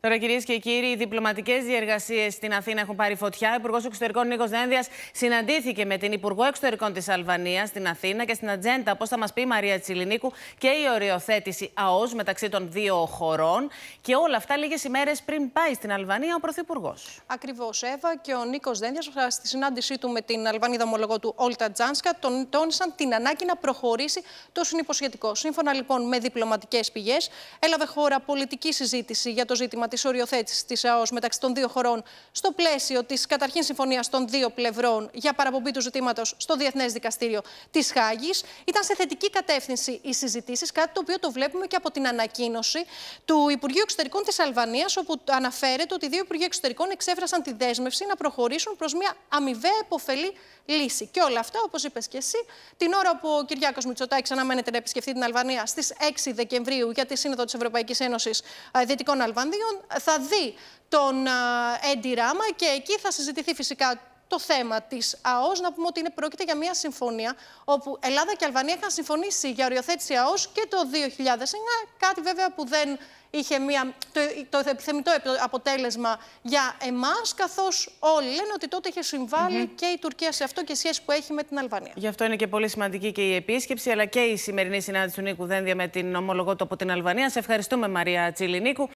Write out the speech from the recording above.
Τώρα, κυρίες και κύριοι, οι διπλωματικές διεργασίες στην Αθήνα έχουν πάρει φωτιά. Ο Υπουργός Εξωτερικών Νίκος Δένδιας συναντήθηκε με την Υπουργό Εξωτερικών της Αλβανίας στην Αθήνα και στην ατζέντα, όπως θα μας πει η Μαρία Τσιλινίκου, και η οριοθέτηση ΑΟΣ μεταξύ των δύο χωρών. Και όλα αυτά λίγες ημέρες πριν πάει στην Αλβανία ο Πρωθυπουργός. Ακριβώς, Εύα, και ο Νίκος Δένδιας στη συνάντησή του με την Αλβανίδα ομολογό του Όλτα Τζάνσκα τον τόνισαν την ανάγκη να προχωρήσει το συνυποσχετικό. Σύμφωνα λοιπόν με διπλωματικές πηγές, έλαβε χώρα πολιτική συζήτηση για το ζήτημα της οριοθέτησης της ΑΟΣ μεταξύ των δύο χωρών στο πλαίσιο της καταρχήν συμφωνίας των δύο πλευρών για παραπομπή του ζητήματος στο Διεθνές Δικαστήριο της Χάγης. Ήταν σε θετική κατεύθυνση οι συζητήσεις, κάτι το οποίο το βλέπουμε και από την ανακοίνωση του Υπουργείου Εξωτερικών της Αλβανίας, όπου αναφέρεται ότι οι δύο Υπουργοί Εξωτερικών εξέφρασαν τη δέσμευση να προχωρήσουν προς μια αμοιβαία υποφελή λύση. Και όλα αυτά, όπως είπες και εσύ, την ώρα που ο Κυριάκος Μητσοτάκη αναμένεται να επισκεφτεί την Αλβανία στις 6 Δεκεμβρίου για τη Σύνοδο της Ευρωπαϊκής Ένωσης ε, Δυτικών Αλβανδίων θα δει τον Έντι Ράμα και εκεί θα συζητηθεί φυσικά το θέμα της ΑΟΣ. Να πούμε ότι είναι, πρόκειται για μια συμφωνία όπου Ελλάδα και Αλβανία είχαν συμφωνήσει για οριοθέτηση ΑΟΣ και το 2009. Κάτι βέβαια που δεν είχε μια, το, το επιθεμητό αποτέλεσμα για εμάς, καθώς όλοι λένε ότι τότε είχε συμβάλει και η Τουρκία σε αυτό και η σχέση που έχει με την Αλβανία. Γι' αυτό είναι και πολύ σημαντική και η επίσκεψη, αλλά και η σημερινή συνάντηση του Νίκου Δένδια με την ομολογό του από την Αλβανία. Σε ευχαριστούμε, Μαρία Τσιλινίκου.